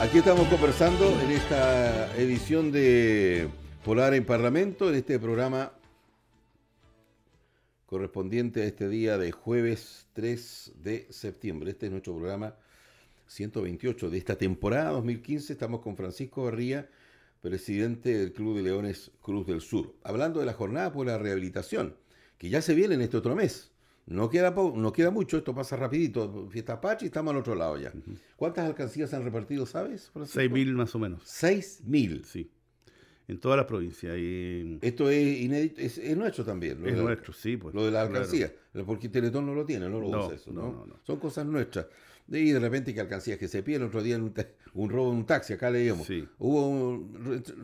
Aquí estamos conversando en esta edición de Polar en Parlamento, en este programa correspondiente a este día de jueves 3 de septiembre. Este es nuestro programa 128 de esta temporada 2015. Estamos con Francisco Barría, presidente del Club de Leones Cruz del Sur, hablando de la jornada por la rehabilitación, que ya se viene en este otro mes. No queda, no queda mucho, esto pasa rapidito. Fiesta pachi estamos al otro lado ya. ¿Cuántas alcancías se han repartido, sabes? Seis mil más o menos. Seis mil. Sí. En todas las provincias. Y... Esto es inédito, es, nuestro también. Lo es nuestro, sí. Pues, lo de las alcancías, Porque Teletón no lo tiene, no lo usa eso. ¿no? No, no, Son cosas nuestras. Y de repente que alcancías que se pierden. Otro día un, robo en un taxi, acá leíamos. Hubo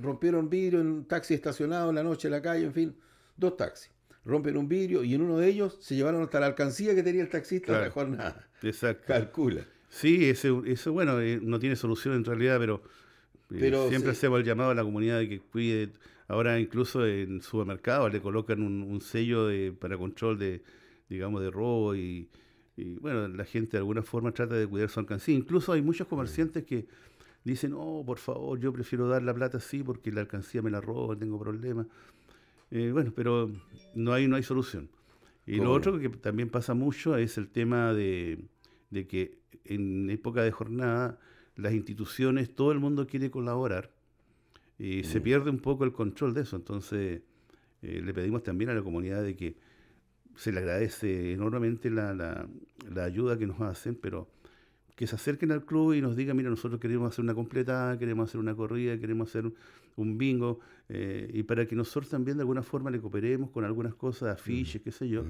rompieron vidrio en un taxi estacionado en la noche en la calle, en fin. Dos taxis rompen un vidrio y en uno de ellos se llevaron hasta la alcancía que tenía el taxista claro. de Calcula. Sí, ese, eso, bueno, eh, no tiene solución en realidad, pero, eh, siempre hacemos el llamado a la comunidad de que cuide. Ahora incluso en supermercados le colocan un, sello de, para control de, digamos, de robo y, y, bueno, la gente de alguna forma trata de cuidar su alcancía. Incluso hay muchos comerciantes que dicen, oh, por favor, yo prefiero dar la plata así porque la alcancía me la roba, tengo problemas. Eh, bueno, pero no hay, no hay solución. Y lo otro que también pasa mucho es el tema de, que en época de jornada las instituciones, todo el mundo quiere colaborar y se mm. pierde un poco el control de eso. Entonces eh, le pedimos también a la comunidad de que se le agradece enormemente la ayuda que nos hacen, pero que se acerquen al club y nos digan, mira, nosotros queremos hacer una completada, queremos hacer una corrida, queremos hacer un bingo, eh, y para que nosotros también de alguna forma le cooperemos con algunas cosas, afiches, qué sé yo,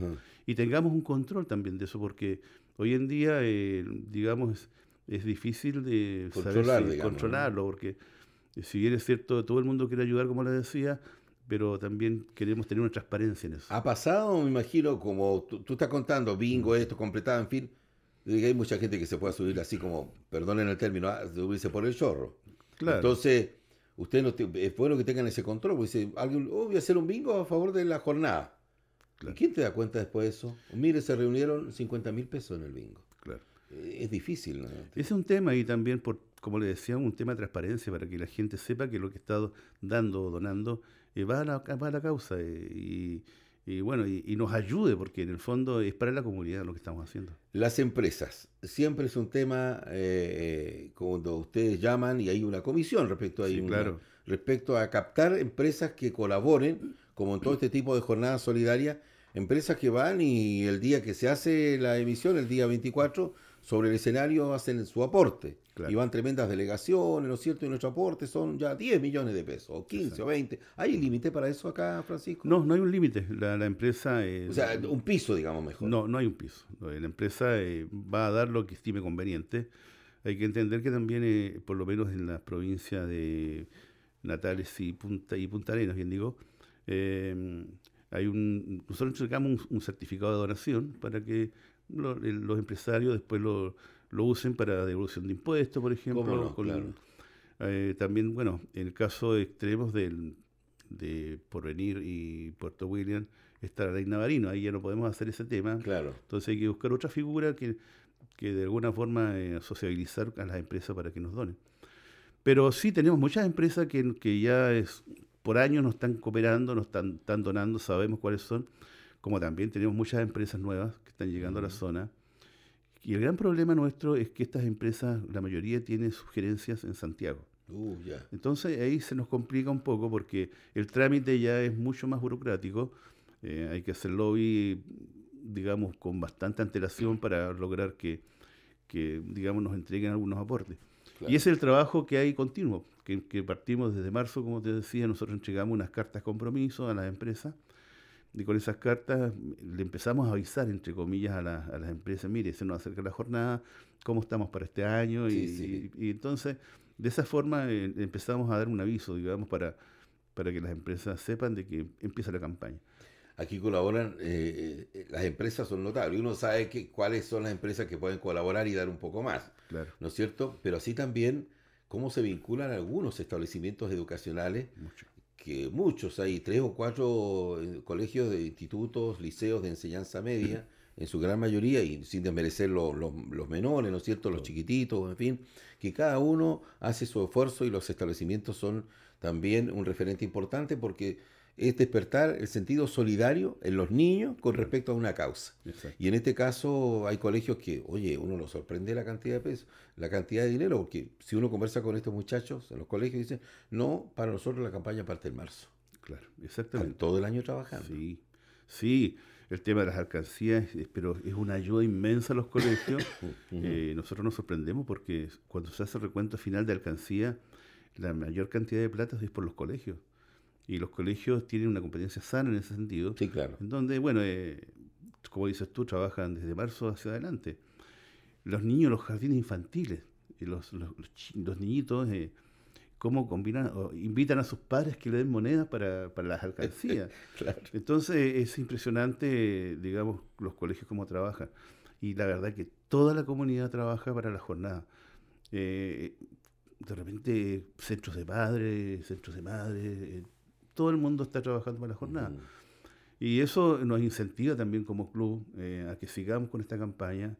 y tengamos un control también de eso, porque hoy en día, eh, digamos, es, difícil de saber controlarlo, porque eh, si bien es cierto, todo el mundo quiere ayudar, como les decía, pero también queremos tener una transparencia en eso. Ha pasado, me imagino, como tú, estás contando, bingo, mm. esto, completada, en fin, hay mucha gente que se puede subir así como, perdonen el término, ah, subirse por el chorro. Entonces, usted no es bueno que tengan ese control, porque dice, alguien, oh, voy a hacer un bingo a favor de la jornada. quién te da cuenta después de eso? Mire, se reunieron 50 mil pesos en el bingo. Eh, es difícil. Es un tema y también, por, como le decía, un tema de transparencia para que la gente sepa que lo que está dando o donando eh, va, a la, causa. Eh, y bueno, y, nos ayude, porque en el fondo es para la comunidad lo que estamos haciendo. Las empresas, siempre es un tema eh, eh, cuando ustedes llaman y hay una comisión respecto a, respecto a captar empresas que colaboren, como en todo este tipo de jornadas solidarias, empresas que van y el día que se hace la emisión, el día 24, sobre el escenario hacen su aporte. Y van tremendas delegaciones, ¿no es cierto? Y nuestro aporte son ya 10 millones de pesos, o 15 o 20. ¿Hay un límite para eso acá, Francisco? No, no hay un límite. La, empresa... Eh, o sea, un piso, digamos mejor. No, no hay un piso. La empresa eh, va a dar lo que estime conveniente. Hay que entender que también, eh, por lo menos en las provincias de Natales y Punta, y Punta Arenas, bien digo, hay un, nosotros entregamos un, un certificado de donación para que los empresarios después lo, lo, usen para devolución de impuestos, por ejemplo. Eh, también, bueno, en el caso de extremos de Porvenir y Puerto William, está la ley Navarino, ahí ya no podemos hacer ese tema. Entonces hay que buscar otra figura que, que de alguna forma eh, sociabilizar a las empresas para que nos donen. Pero sí tenemos muchas empresas que, que ya es, por años nos están cooperando, nos están donando, sabemos cuáles son como también tenemos muchas empresas nuevas que están llegando a la zona. Y el gran problema nuestro es que estas empresas, la mayoría tiene sugerencias en Santiago. Uh, Entonces ahí se nos complica un poco porque el trámite ya es mucho más burocrático, eh, hay que hacer lobby, digamos, con bastante antelación para lograr que, digamos, nos entreguen algunos aportes. Y es el trabajo que hay continuo, que, que, partimos desde marzo, como te decía, nosotros entregamos unas cartas compromiso a las empresas y con esas cartas le empezamos a avisar, entre comillas, a, a las empresas, mire, se nos acerca la jornada, cómo estamos para este año, y, entonces, de esa forma eh, empezamos a dar un aviso, digamos, para, para que las empresas sepan de que empieza la campaña. Aquí colaboran, eh, eh, las empresas son notables, uno sabe que, cuáles son las empresas que pueden colaborar y dar un poco más, claro. ¿no es cierto? Pero así también cómo se vinculan algunos establecimientos educacionales Mucho que muchos, hay tres o cuatro eh, colegios, de institutos, liceos de enseñanza media, en su gran mayoría, y sin desmerecer los, los, menores, ¿no cierto?, los chiquititos, en fin, que cada uno hace su esfuerzo y los establecimientos son también un referente importante porque es despertar el sentido solidario en los niños con respecto a una causa. Y en este caso hay colegios que, oye, uno lo sorprende la cantidad de pesos, la cantidad de dinero, porque si uno conversa con estos muchachos en los colegios, dicen, no, para nosotros la campaña parte en marzo. Claro, exactamente. todo el año trabajamos. Sí, sí, el tema de las alcancías, eh, pero es una ayuda inmensa a los colegios. Eh, nosotros nos sorprendemos porque cuando se hace el recuento final de alcancía, la mayor cantidad de plata es por los colegios y los colegios tienen una competencia sana en ese sentido. Sí, claro. En donde, bueno, eh, como dices tú, trabajan desde marzo hacia adelante. Los niños, los jardines infantiles, eh, los, los, los niñitos, eh, cómo combinan, invitan a sus padres que le den monedas para, para las alcancías. claro. Entonces eh, es impresionante, digamos, los colegios cómo trabajan. Y la verdad que toda la comunidad trabaja para la jornada. de repente centros de padres, centros de madres, todo el mundo está trabajando para la jornada. Mm. Y eso nos incentiva también como club eh, a que sigamos con esta campaña,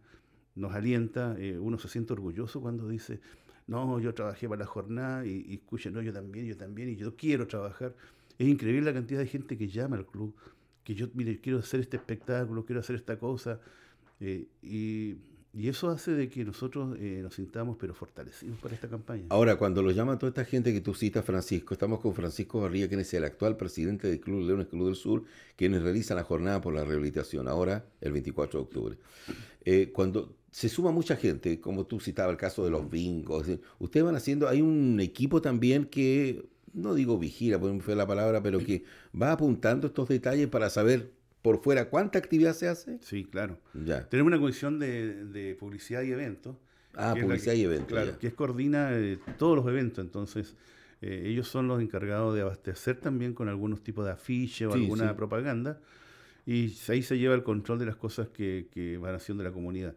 nos alienta, eh, uno se siente orgulloso cuando dice, no, yo trabajé para la jornada y, escuchen, no, yo también, yo también, y yo quiero trabajar. Es increíble la cantidad de gente que llama al club, que yo, mire, quiero hacer este espectáculo, quiero hacer esta cosa. Eh, y y eso hace de que nosotros eh, nos sintamos pero fortalecidos para esta campaña. Ahora, cuando lo llama toda esta gente que tú citas, Francisco, estamos con Francisco Barría, quien es el actual presidente del Club Leones Club del Sur, quienes realizan la jornada por la rehabilitación, ahora el 24 de octubre. Eh, cuando se suma mucha gente, como tú citabas el caso de los mm. bingos, ustedes van haciendo, hay un equipo también que, no digo vigila, porque fue la palabra, pero que va apuntando estos detalles para saber por fuera cuánta actividad se hace. Sí, claro. Ya. Tenemos una comisión de, de publicidad y eventos. Ah, publicidad y eventos. Claro, que es coordina eh, todos los eventos. Entonces, eh, ellos son los encargados de abastecer también con algunos tipos de afiche o alguna propaganda. Y ahí se lleva el control de las cosas que, que, van haciendo la comunidad.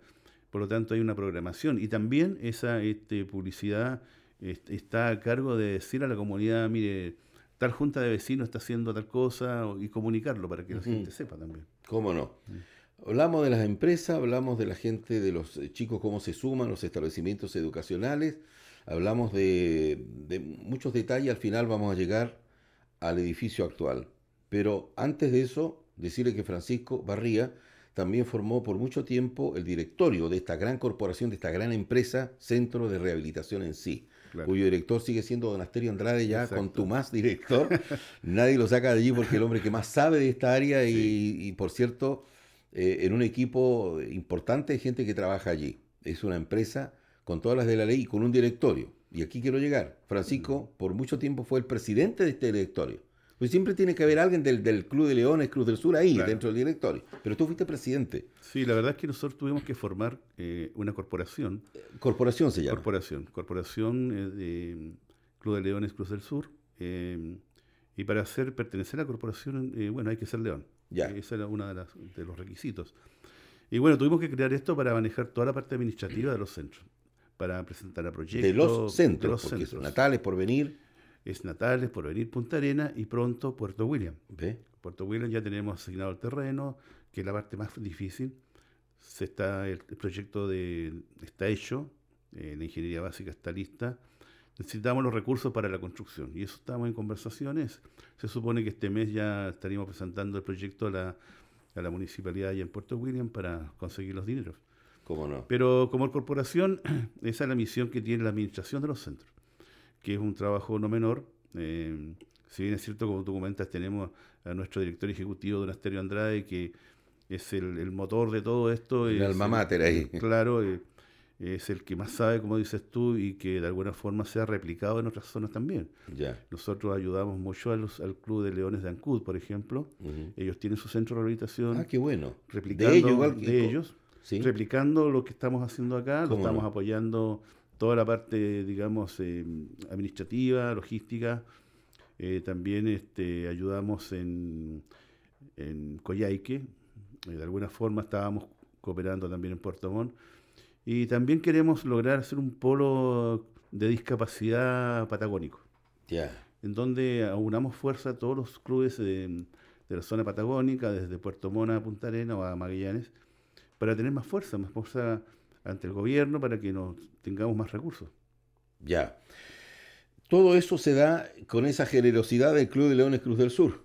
Por lo tanto, hay una programación. Y también esa este, publicidad está a cargo de decir a la comunidad, mire, tal junta de vecinos está haciendo tal cosa y comunicarlo para que la gente sepa también. ¿Cómo no? Mm. Hablamos de las empresas, hablamos de la gente, de los eh, chicos, cómo se suman, los establecimientos educacionales, hablamos de muchos detalles, al final vamos a llegar al edificio actual. Pero antes de eso, decirle que Francisco Barría también formó por mucho tiempo el directorio de esta gran corporación, de esta gran empresa, Centro de Rehabilitación en sí cuyo director sigue siendo Don Asterio Andrade ya con tu más director. Nadie lo saca de allí porque el hombre que más sabe de esta área y, por cierto, eh, en un equipo importante de gente que trabaja allí. Es una empresa con todas las de la ley y con un directorio. Y aquí quiero llegar. Francisco, por mucho tiempo, fue el presidente de este directorio. Pues siempre tiene que haber alguien del, del Club de Leones, Cruz del Sur, ahí, dentro del directorio. Pero tú fuiste presidente. Sí, la verdad es que nosotros tuvimos que formar eh, una corporación. Corporación se llama. Corporación. Corporación eh, de mm, Club de Leones, Cruz del Sur. Eh, y para hacer pertenecer a la corporación, bueno, hay que ser león. Ya. Ese era uno de, los requisitos. Y bueno, tuvimos que crear esto para manejar toda la parte administrativa de los centros para presentar a proyectos. De los centros, de porque centros. Son natales, venir es Natales, venir Punta Arena y pronto Puerto William. Puerto William ya tenemos asignado el terreno, que es la parte más difícil. Se está, el, proyecto de, está hecho, eh, la ingeniería básica está lista. Necesitamos los recursos para la construcción y eso estamos en conversaciones. Se supone que este mes ya estaríamos presentando el proyecto a la, municipalidad allá en Puerto William para conseguir los dineros. ¿Cómo no? Pero como corporación, esa es la misión que tiene la administración de los centros que es un trabajo no menor. Em, si bien es cierto, como tú comentas, tenemos a nuestro director ejecutivo, Asterio Andrade, que es el, motor de todo esto. El alma mater ahí. Claro, eh, es el que más sabe, como dices tú, y que de alguna forma se ha replicado en otras zonas también. Ya. Nosotros ayudamos mucho a al Club de Leones de Ancud, por ejemplo. Ellos tienen su centro de rehabilitación. Ah, qué bueno. Replicando de, ellos, ¿Sí? replicando lo que estamos haciendo acá, lo estamos apoyando toda la parte, digamos, em, administrativa, logística. Eh, también este, ayudamos en, en Coyhaique. Eh, de alguna forma estábamos cooperando también en Puerto Montt. Y también queremos lograr hacer un polo de discapacidad patagónico. Ya. En donde aunamos fuerza a todos los clubes de, la zona patagónica, desde Puerto Montt a Punta Arena o a Magallanes, para tener más fuerza, más fuerza ante el gobierno para que nos tengamos más recursos. Ya. Todo eso se da con esa generosidad del Club de Leones Cruz del Sur.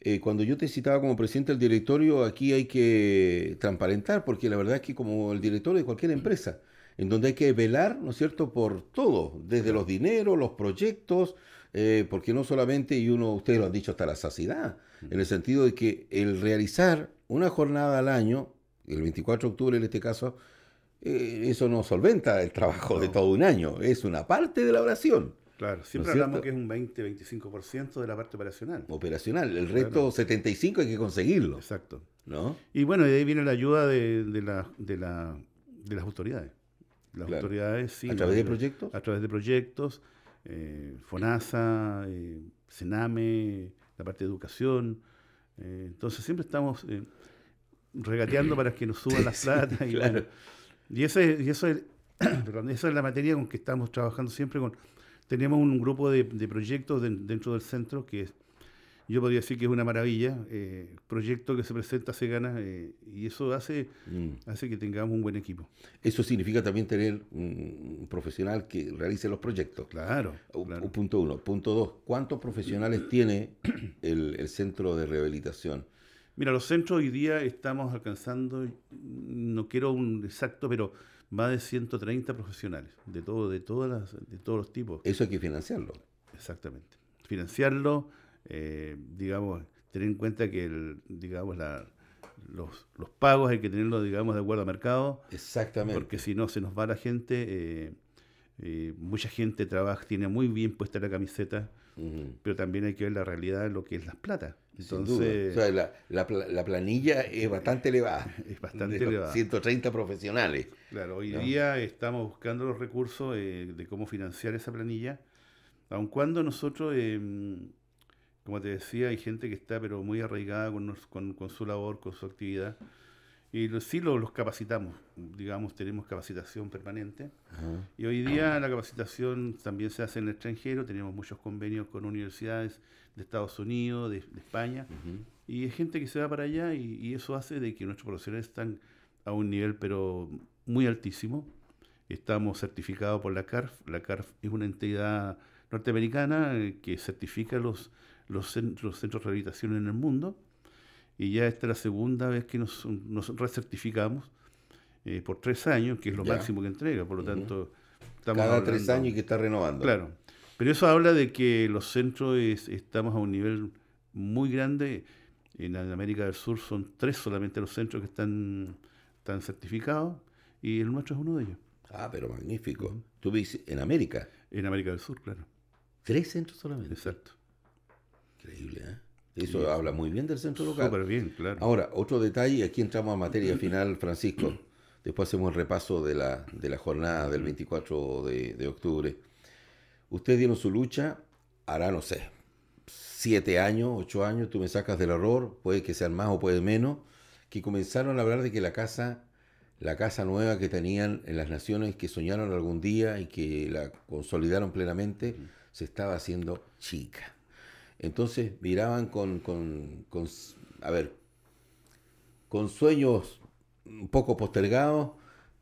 Eh, cuando yo te citaba como presidente del directorio, aquí hay que transparentar, porque la verdad es que como el director de cualquier empresa, en donde hay que velar, ¿no es cierto?, por todo, desde los dineros, los proyectos, eh, porque no solamente, y uno, ustedes lo han dicho hasta la saciedad, en el sentido de que el realizar una jornada al año, el 24 de octubre en este caso, eh, eso no solventa el trabajo de todo un año, es una parte de la oración. Claro, siempre hablamos que es un 20-25% de la parte operacional. Operacional, el resto 75% hay que conseguirlo. Exacto. ¿no? Y bueno, de ahí viene la ayuda de, de, las autoridades. Las autoridades, ¿A través de proyectos? A través de proyectos, eh, FONASA, eh, CENAME, la parte de educación. entonces siempre estamos regateando para que nos suban las plata. y claro. Y, eso, es, esa es la materia con que estamos trabajando siempre. Con, tenemos un grupo de, proyectos dentro del centro que yo podría decir que es una maravilla. Eh, proyecto que se presenta, se gana eh, y eso hace, mm. hace que tengamos un buen equipo. Eso significa también tener un profesional que realice los proyectos. Claro. Punto uno. Punto dos, ¿cuántos profesionales tiene el centro de rehabilitación? Mira, los centros hoy día estamos alcanzando, no quiero un exacto, pero más de 130 profesionales, de todo, de todas de todos los tipos. Eso hay que financiarlo. Exactamente. Financiarlo, eh, digamos, tener en cuenta que digamos, la, los, los, pagos hay que tenerlos, digamos, de acuerdo al mercado. Exactamente. Porque si no, se nos va la gente. Eh, eh, mucha gente trabaja, tiene muy bien puesta la camiseta pero también hay que ver la realidad de lo que es las plata. Entonces, la, planilla es bastante elevada. Es bastante elevada. 130 profesionales. Claro, hoy día estamos buscando los recursos eh, de cómo financiar esa planilla, aun cuando nosotros, em, como te decía, hay gente que está pero muy arraigada con su labor, con su actividad. Y sí los, capacitamos, digamos, tenemos capacitación permanente. Y hoy día la capacitación también se hace en el extranjero, tenemos muchos convenios con universidades de Estados Unidos, de, España, y es gente que se va para allá y, eso hace de que nuestros profesionales están a un nivel pero muy altísimo. Estamos certificados por la CARF, la CARF es una entidad norteamericana que certifica los, los centros de rehabilitación en el mundo y ya esta es la segunda vez que nos, nos recertificamos eh, por tres años, que es lo máximo que entrega, por lo tanto... Estamos Cada tres años y que está renovando. Claro, pero eso habla de que los centros estamos a un nivel muy grande. En, América del Sur son tres solamente los centros que están, están certificados y el nuestro es uno de ellos. Ah, pero magnífico. ¿Tú viste, en América? En América del Sur, claro. Tres centros solamente. Exacto. Increíble, ¿eh? Eso habla muy bien del centro local. bien, claro. Ahora, otro detalle, aquí entramos a materia final, Francisco. Después hacemos el repaso de la, de la jornada del 24 de, octubre. Ustedes dieron su lucha, hará, no sé, siete años, ocho años, tú me sacas del error, puede que sean más o puede menos, que comenzaron a hablar de que la casa, la casa nueva que tenían en las naciones que soñaron algún día y que la consolidaron plenamente, se estaba haciendo chica. Entonces miraban con, a ver, con sueños un poco postergados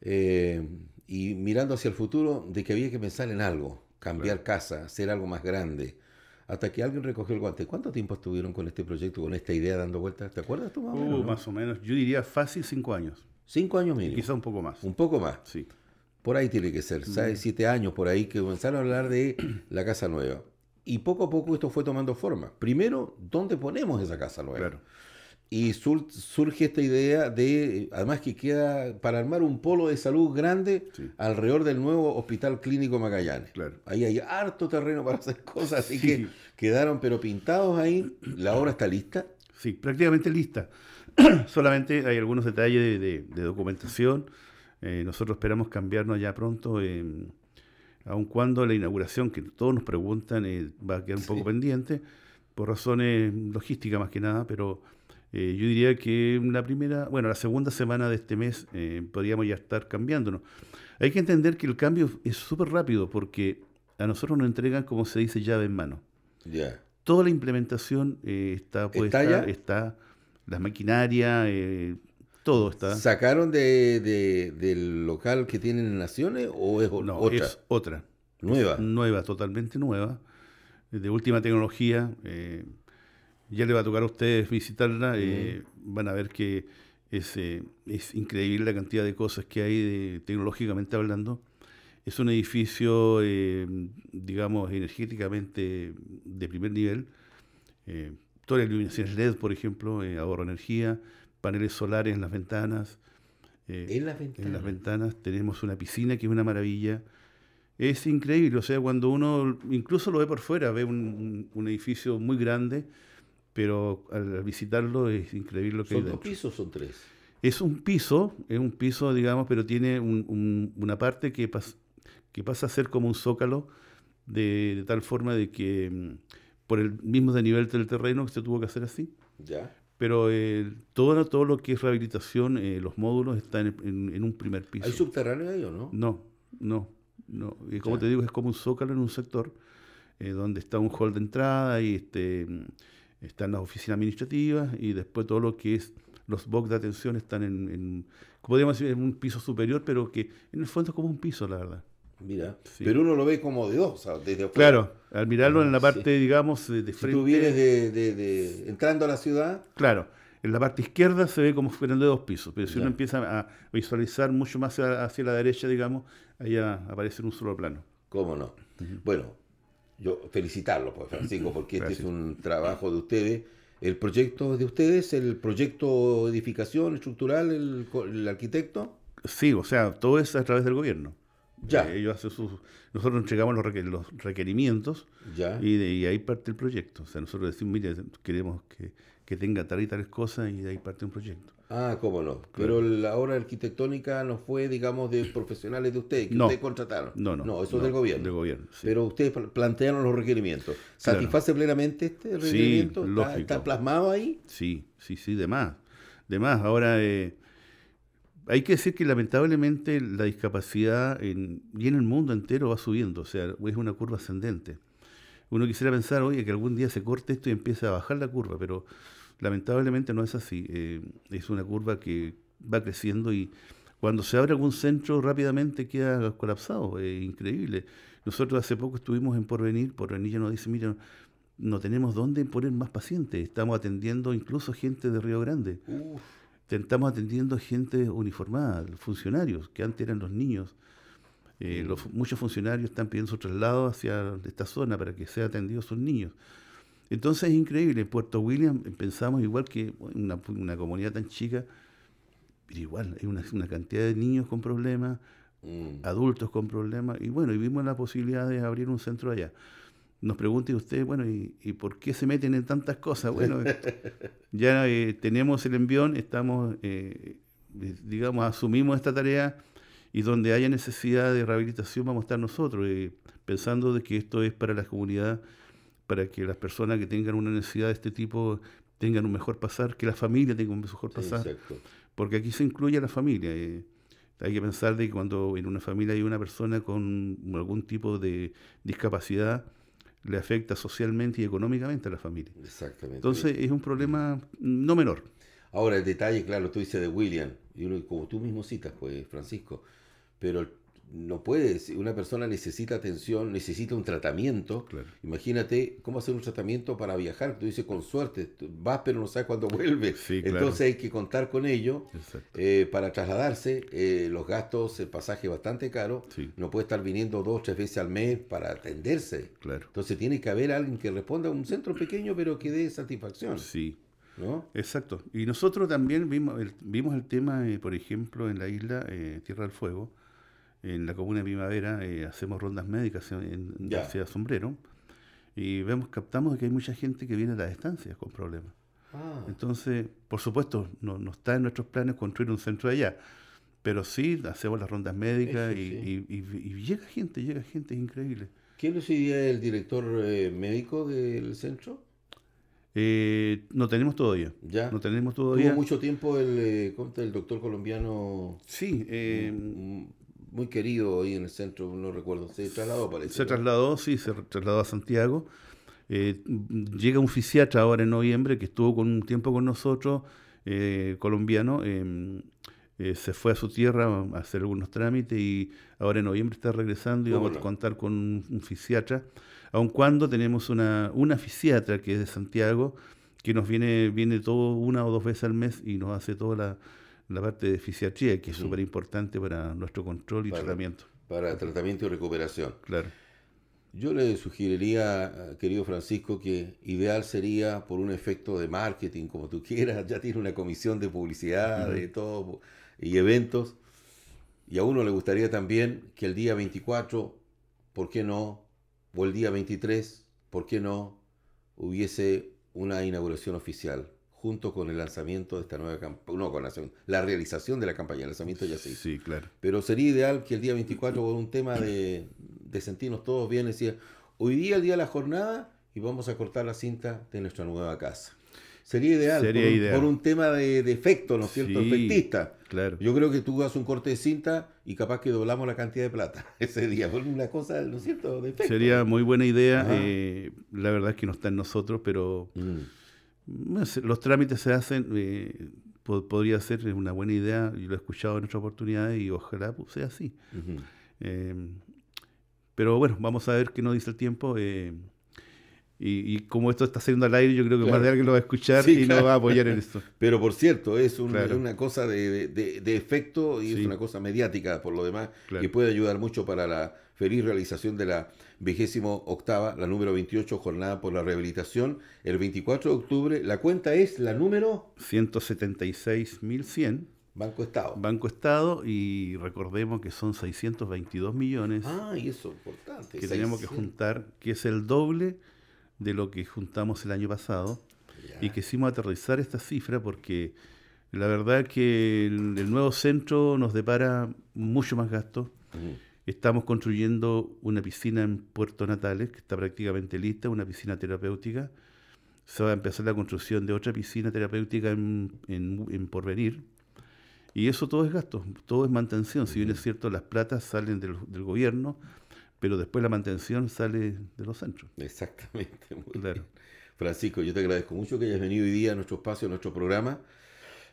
eh, y mirando hacia el futuro de que había que pensar en algo, cambiar casa, hacer algo más grande. Hasta que alguien recogió el guante. ¿Cuánto tiempo estuvieron con este proyecto, con esta idea dando vueltas? ¿Te acuerdas tú más o uh, Más o menos, yo diría fácil cinco años. Cinco años mínimo. Quizá un poco más. Un poco más. Sí. Por ahí tiene que ser, siete años por ahí que comenzaron a hablar de la casa nueva. Y poco a poco esto fue tomando forma. Primero, ¿dónde ponemos esa casa luego? Y surge esta idea de, además que queda para armar un polo de salud grande alrededor del nuevo Hospital Clínico Magallanes. Claro. Ahí hay harto terreno para hacer cosas, así que quedaron pero pintados ahí. La obra está lista. Sí, prácticamente lista. Solamente hay algunos detalles de, documentación. Eh, nosotros esperamos cambiarnos ya pronto. en aun cuando la inauguración, que todos nos preguntan, eh, va a quedar un poco pendiente, por razones logísticas más que nada, pero eh, yo diría que la primera, bueno, la segunda semana de este mes eh, podríamos ya estar cambiándonos. Hay que entender que el cambio es súper rápido porque a nosotros nos entregan, como se dice, llave en mano. Ya. Toda la implementación está puesta, ¿Está, la maquinaria... las todo está. ¿Sacaron del local que tienen en Naciones o es no, otra? Es otra. Nueva. nueva, totalmente nueva. De última tecnología. Eh, ya le va a tocar a ustedes visitarla. y eh, mm. Van a ver que es, eh, es, increíble la cantidad de cosas que hay tecnológicamente hablando. Es un edificio, digamos, energéticamente de primer nivel. toda la iluminación LED, por ejemplo, ahorro energía paneles solares en las ventanas. Eh, ¿En, las ventanas? en las ventanas. Tenemos una piscina que es una maravilla. Es increíble, o sea, cuando uno incluso lo ve por fuera, ve un, edificio muy grande, pero al visitarlo es increíble lo que ¿Son dos pisos o son tres? Es un piso, es un piso, digamos, pero tiene una parte que, que pasa a ser como un zócalo, de, tal forma de que mm, por el mismo nivel del terreno que se tuvo que hacer así. Ya pero eh, todo, todo lo que es rehabilitación, eh, los módulos están en, en, un primer piso. ¿Hay subterráneo ahí o no? No, no. no. como te digo, es como un zócalo en un sector eh, donde está un hall de entrada y este, están las oficinas administrativas y después todo lo que es los box de atención están en, en podríamos decir, en un piso superior, pero que en el fondo es como un piso, la verdad. Mira, pero uno lo ve como de dos, desde Claro, al mirarlo en la parte, digamos, de, frente. Si tú vienes de, entrando a la ciudad. Claro, en la parte izquierda se ve como fueran de dos pisos, pero si uno empieza a visualizar mucho más hacia, la derecha, digamos, allá aparece un solo plano. ¿Cómo no? Bueno, yo felicitarlo, pues, Francisco, porque este es un trabajo de ustedes. ¿El proyecto de ustedes, el proyecto edificación estructural, el, el arquitecto? Sí, o sea, todo es a través del gobierno. Eh, ellos sus, nosotros entregamos los, requerimientos Y, de, ahí parte el proyecto. O sea, nosotros decimos, mire, queremos que, tenga tal y tales cosas y de ahí parte un proyecto. Ah, cómo no. Pero la obra arquitectónica no fue, digamos, de profesionales de ustedes, que ustedes contrataron. No, no. No, eso es del gobierno. Pero ustedes plantearon los requerimientos. ¿Satisface plenamente este requerimiento? Sí, ¿Está, plasmado ahí? Sí, sí, sí, de más. De más. Ahora, eh, hay que decir que lamentablemente la discapacidad en, y en el mundo entero va subiendo, o sea, es una curva ascendente. Uno quisiera pensar, oye, que algún día se corte esto y empiece a bajar la curva, pero lamentablemente no es así. Eh, es una curva que va creciendo y cuando se abre algún centro rápidamente queda colapsado, es increíble. Nosotros hace poco estuvimos en Porvenir, Porvenir ya nos dice, mira, no tenemos dónde poner más pacientes, estamos atendiendo incluso gente de Río Grande estamos atendiendo gente uniformada, funcionarios, que antes eran los niños. Eh, mm. muchos funcionarios están pidiendo su traslado hacia esta zona para que sea atendido sus niños. Entonces es increíble, en Puerto William pensamos igual que una, una comunidad tan chica, pero igual hay una, cantidad de niños con problemas, mm. adultos con problemas, y bueno, y vimos la posibilidad de abrir un centro allá nos pregunte usted, bueno, ¿y, por qué se meten en tantas cosas? Bueno, ya eh, tenemos el envión, estamos, eh, eh, digamos, asumimos esta tarea y donde haya necesidad de rehabilitación vamos a estar nosotros, pensando de que esto es para la comunidad, para que las personas que tengan una necesidad de este tipo tengan un mejor pasar, que la familia tenga un mejor pasar, porque aquí se incluye a la familia. hay que pensar de que cuando en una familia hay una persona con algún tipo de discapacidad, le afecta socialmente y económicamente a la familia. Exactamente. Entonces es un problema no menor. Ahora, el detalle, claro, tú dices de William, y uno, como tú mismo citas, pues, Francisco, pero el no puedes, una persona necesita atención, necesita un tratamiento. Imagínate cómo hacer un tratamiento para viajar. Tú dices, con suerte, vas pero no sabes cuándo vuelves. Entonces hay que contar con ello eh, para trasladarse. Eh, los gastos, el pasaje es bastante caro. No puede estar viniendo dos, tres veces al mes para atenderse. Entonces tiene que haber alguien que responda a un centro pequeño pero que dé satisfacción. Sí. ¿No? Exacto. Y nosotros también vimos el, tema, eh, por ejemplo, en la isla Tierra del Fuego en la comuna de Primavera eh, hacemos rondas médicas en, la ciudad Sombrero y vemos, captamos que hay mucha gente que viene a las estancias con problemas. Ah. Entonces, por supuesto, no, está en nuestros planes construir un centro allá, pero sí hacemos las rondas médicas y, llega gente, llega gente, es increíble. ¿Quién es el director eh, médico del centro? Eh, no tenemos todavía. Ya. No tenemos todavía. mucho tiempo el, el doctor colombiano. Sí. Eh, mm, mm, muy querido ahí en el centro, no recuerdo. Se trasladó, parece. Se trasladó, sí, se trasladó a Santiago. Eh, llega un fisiatra ahora en noviembre que estuvo con un tiempo con nosotros, eh, colombiano. Em, eh, se fue a su tierra a hacer algunos trámites y ahora en noviembre está regresando y vamos a contar con un, fisiatra. Aun cuando tenemos una, una fisiatra que es de Santiago, que nos viene, viene todo una o dos veces al mes y nos hace toda la la parte de fisiatría, que es súper importante para nuestro control y tratamiento. Para tratamiento y recuperación. Claro. Yo le sugeriría, querido Francisco, que ideal sería por un efecto de marketing, como tú quieras, ya tiene una comisión de publicidad, de todo, y eventos. Y a uno le gustaría también que el día 24, ¿por qué no? O el día 23, ¿por qué no? Hubiese una inauguración oficial junto con el lanzamiento de esta nueva campaña, no, con la, la, realización de la campaña, el lanzamiento ya se hizo. Sí, claro. Pero sería ideal que el día 24 por un tema de, sentirnos todos bien, Decía, hoy día el día de la jornada y vamos a cortar la cinta de nuestra nueva casa. Sería ideal, Sería por, ideal. por, un tema de, efecto, ¿no es cierto? Efectista. Claro. Yo creo que tú haces un corte de cinta y capaz que doblamos la cantidad de plata ese día. Por una cosa, ¿no es cierto? De efecto. Sería muy buena idea. Eh, la verdad es que no está en nosotros, pero... Mm los trámites se hacen, eh, podría ser una buena idea, yo lo he escuchado en otra oportunidad y ojalá pues, sea así. Em, pero bueno, vamos a ver qué nos dice el tiempo. Em, y, como esto está saliendo al aire, yo creo que más de alguien lo va a escuchar y nos va a apoyar en esto. Pero por cierto, es una cosa de, efecto y es una cosa mediática, por lo demás, que puede ayudar mucho para la feliz realización de la vigésimo octava, la número 28, jornada por la rehabilitación. El 24 de octubre, la cuenta es la número 176.100. Banco Estado. Banco Estado y recordemos que son 622 millones. Ah, y eso es importante. Que tenemos que juntar, que es el doble de lo que juntamos el año pasado. Y quisimos aterrizar esta cifra porque la verdad que el, nuevo centro nos depara mucho más gasto. Estamos construyendo una piscina en Puerto Natales, que está prácticamente lista, una piscina terapéutica. Se va a empezar la construcción de otra piscina terapéutica en, en, Porvenir. Y eso todo es gasto, todo es mantención. Si bien es cierto, las platas salen del, gobierno, pero después la mantención sale de los centros. Exactamente. Francisco, yo te agradezco mucho que hayas venido hoy día a nuestro espacio, a nuestro programa.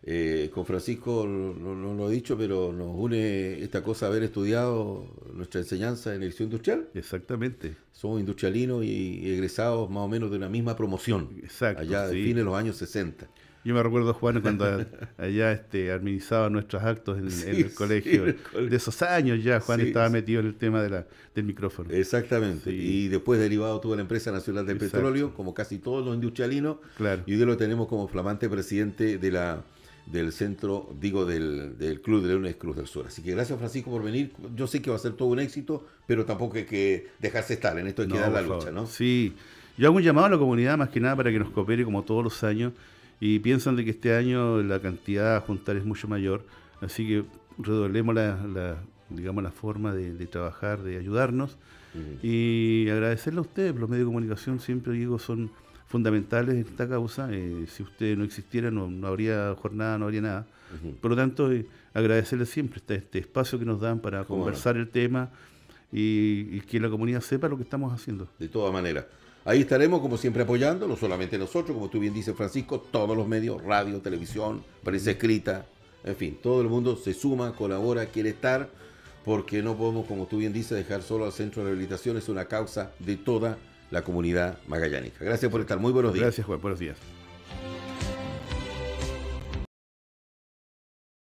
Eh, con Francisco no lo, he dicho, pero nos une esta cosa haber estudiado nuestra enseñanza en el edición industrial. Exactamente. Somos industrialinos y egresados más o menos de una misma promoción. Exacto. Allá de fines de los años 60. Yo me recuerdo, Juan, cuando allá este, administraba nuestros actos en, el colegio. De esos años ya Juan estaba metido en el tema del micrófono. Exactamente. Y después derivado tuvo la Empresa Nacional del Petróleo, como casi todos los industrialinos. Claro. Y hoy lo tenemos como flamante presidente de la del centro, digo, del, del, Club de Leones Cruz del Sur. Así que gracias Francisco por venir. Yo sé que va a ser todo un éxito, pero tampoco hay que dejarse estar. En esto hay que la lucha, ¿no? Sí. Yo hago un llamado a la comunidad más que nada para que nos coopere como todos los años y piensan de que este año la cantidad a juntar es mucho mayor. Así que redoblemos la, digamos, la forma de, trabajar, de ayudarnos y agradecerle a ustedes. Los medios de comunicación siempre digo son fundamentales en esta causa. Eh, si usted no existiera, no, habría jornada, no habría nada. Por lo tanto, eh, agradecerle siempre este, este, espacio que nos dan para conversar el tema y, que la comunidad sepa lo que estamos haciendo. De todas maneras. Ahí estaremos, como siempre, apoyando, no solamente nosotros, como tú bien dices, Francisco, todos los medios, radio, televisión, prensa escrita, en fin, todo el mundo se suma, colabora, quiere estar, porque no podemos, como tú bien dices, dejar solo al centro de rehabilitación, es una causa de toda la comunidad magallánica. Gracias por estar. Muy buenos días. Gracias, Buenos días.